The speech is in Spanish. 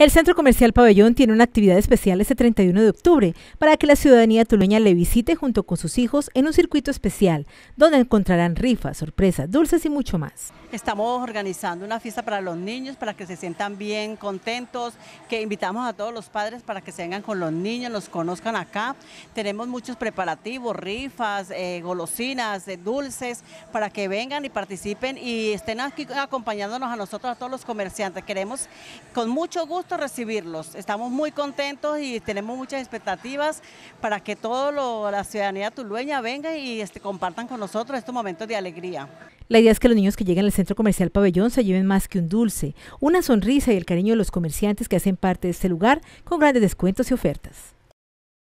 El Centro Comercial Pabellón tiene una actividad especial este 31 de octubre para que la ciudadanía tuluña le visite junto con sus hijos en un circuito especial, donde encontrarán rifas, sorpresas, dulces y mucho más. Estamos organizando una fiesta para los niños, para que se sientan bien, contentos, que invitamos a todos los padres para que se vengan con los niños, los conozcan acá. Tenemos muchos preparativos, rifas, eh, golosinas, eh, dulces, para que vengan y participen y estén aquí acompañándonos a nosotros, a todos los comerciantes. Queremos con mucho gusto recibirlos. Estamos muy contentos y tenemos muchas expectativas para que toda la ciudadanía tulueña venga y este, compartan con nosotros estos momentos de alegría. La idea es que los niños que lleguen al centro comercial Pabellón se lleven más que un dulce, una sonrisa y el cariño de los comerciantes que hacen parte de este lugar con grandes descuentos y ofertas.